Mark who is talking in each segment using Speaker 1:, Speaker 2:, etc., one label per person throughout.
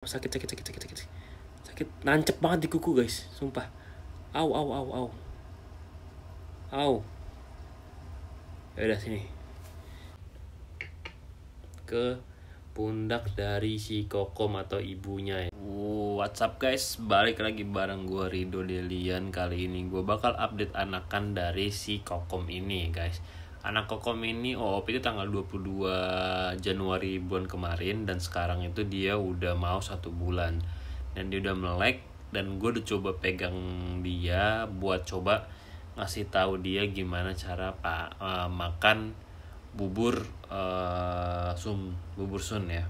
Speaker 1: sakit sakit sakit sakit sakit sakit nancep banget di kuku guys sumpah au au au au au ya udah sini ke pundak dari si kokom atau ibunya ya. Wow, WhatsApp guys? Balik lagi bareng gue Rido Delian Kali ini gue bakal update anakan dari si kokom ini guys anak kokom ini OOP oh, itu tanggal 22 Januari bulan kemarin dan sekarang itu dia udah mau satu bulan dan dia udah melek dan gue udah coba pegang dia buat coba ngasih tahu dia gimana cara pak uh, eh, makan bubur uh, sum bubur sun ya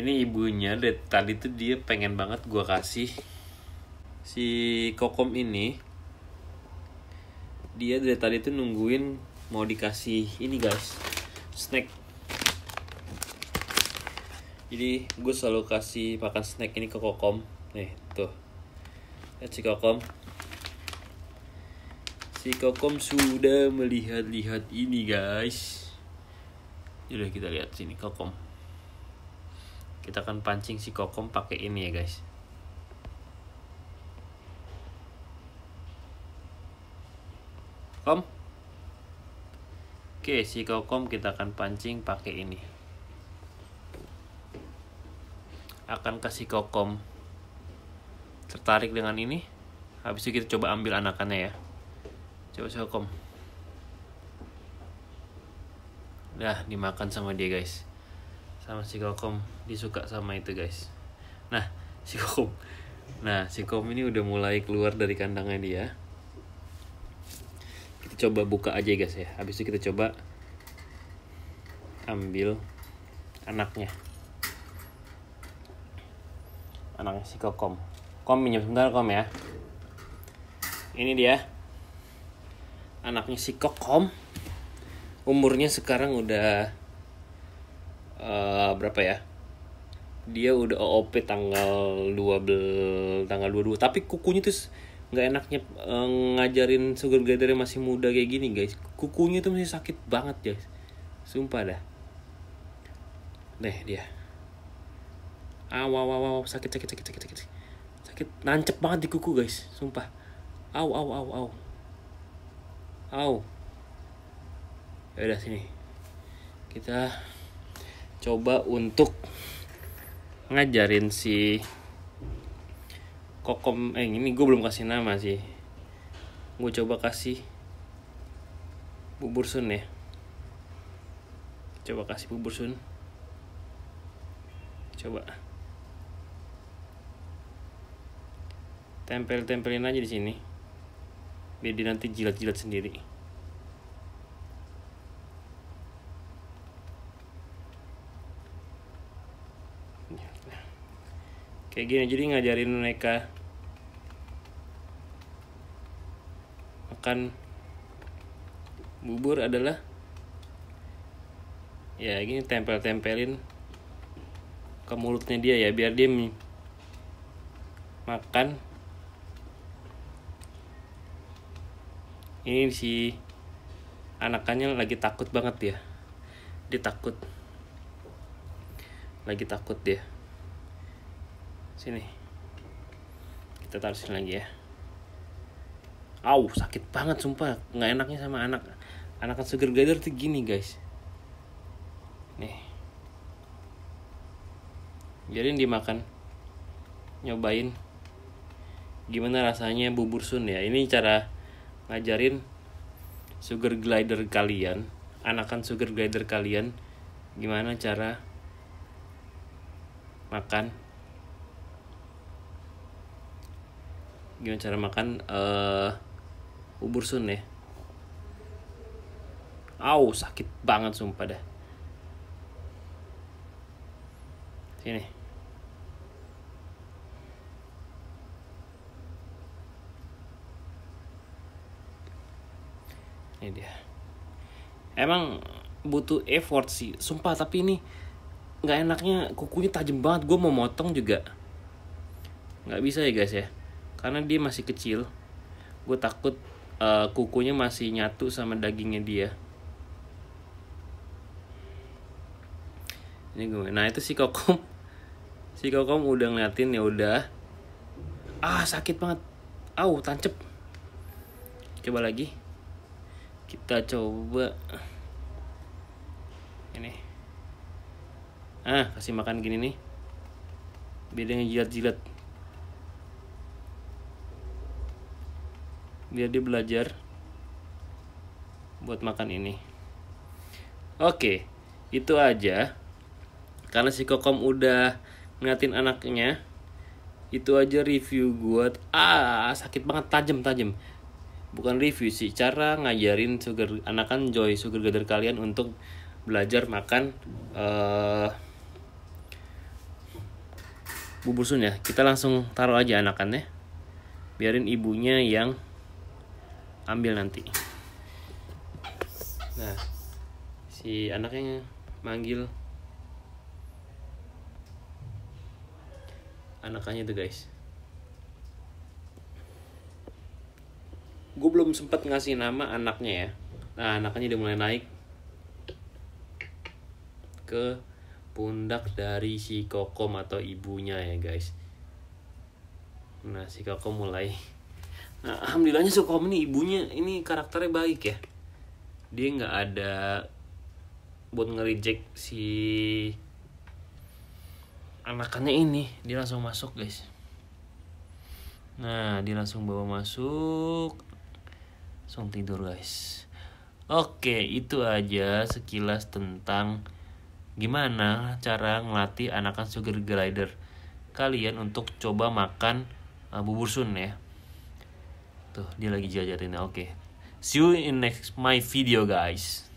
Speaker 1: ini ibunya dari tadi tuh dia pengen banget gue kasih si kokom ini dia dari tadi tuh nungguin mau dikasih ini guys snack jadi gue selalu kasih makan snack ini ke kokom nih tuh lihat si kokom si kokom sudah melihat-lihat ini guys Yaudah kita lihat sini kokom kita akan pancing si kokom pakai ini ya guys kom oke si kokom kita akan pancing pakai ini akan kasih kokom tertarik dengan ini habis itu kita coba ambil anakannya ya coba si kokom Nah dimakan sama dia guys sama si kokom disuka sama itu guys nah si kokom nah si kokom ini udah mulai keluar dari kandangnya dia kita coba buka aja guys ya habis itu kita coba ambil anaknya anaknya si kokom kom minyak sebentar kom ya ini dia anaknya si kokom umurnya sekarang udah uh, berapa ya dia udah OOP tanggal 12 tanggal 22 tapi kukunya tuh nggak enaknya uh, ngajarin sugar glider yang masih muda kayak gini guys kukunya tuh masih sakit banget guys sumpah dah deh dia aw aw aw, aw. sakit sakit sakit sakit sakit sakit nancep banget di kuku guys sumpah aw aw aw aw aw ya udah sini kita coba untuk ngajarin si kokom eh ini gue belum kasih nama sih gue coba kasih bubur sun ya coba kasih bubur sun coba tempel-tempelin aja di sini biar dia nanti jilat-jilat sendiri ya, kayak gini jadi ngajarin mereka makan bubur adalah ya gini tempel-tempelin ke mulutnya dia ya biar dia makan ini si anakannya lagi takut banget ya dia takut lagi takut dia sini kita taruh sini lagi ya Au, sakit banget sumpah nggak enaknya sama anak anakan sugar glider tuh gini guys nih biarin dimakan nyobain gimana rasanya bubur sun ya ini cara ngajarin sugar glider kalian anakan sugar glider kalian gimana cara makan gimana cara makan uh, ubur sun ya Au sakit banget sumpah dah Sini Ini dia Emang butuh effort sih Sumpah tapi ini nggak enaknya kukunya tajam banget Gue mau motong juga nggak bisa ya guys ya karena dia masih kecil gue takut uh, kukunya masih nyatu sama dagingnya dia ini gue nah itu si kokom si kokom udah ngeliatin ya udah ah sakit banget au tancep coba lagi kita coba ini ah kasih makan gini nih bedanya jilat-jilat biar dia belajar buat makan ini oke itu aja karena si kokom udah ngeliatin anaknya itu aja review gue ah sakit banget tajam tajam bukan review sih cara ngajarin sugar anakan joy sugar gather kalian untuk belajar makan uh, bubur sun ya kita langsung taruh aja anakannya biarin ibunya yang ambil nanti nah si anaknya manggil anaknya itu guys gue belum sempet ngasih nama anaknya ya nah anaknya udah mulai naik ke pundak dari si kokom atau ibunya ya guys nah si kokom mulai Nah, alhamdulillahnya Sukom ini ibunya ini karakternya baik ya. Dia nggak ada buat ngerijek si anakannya ini, dia langsung masuk, guys. Nah, dia langsung bawa masuk. Langsung tidur, guys. Oke, itu aja sekilas tentang gimana cara ngelatih anakan sugar glider kalian untuk coba makan uh, bubur sun ya tuh dia lagi jajarinnya oke okay. see you in next my video guys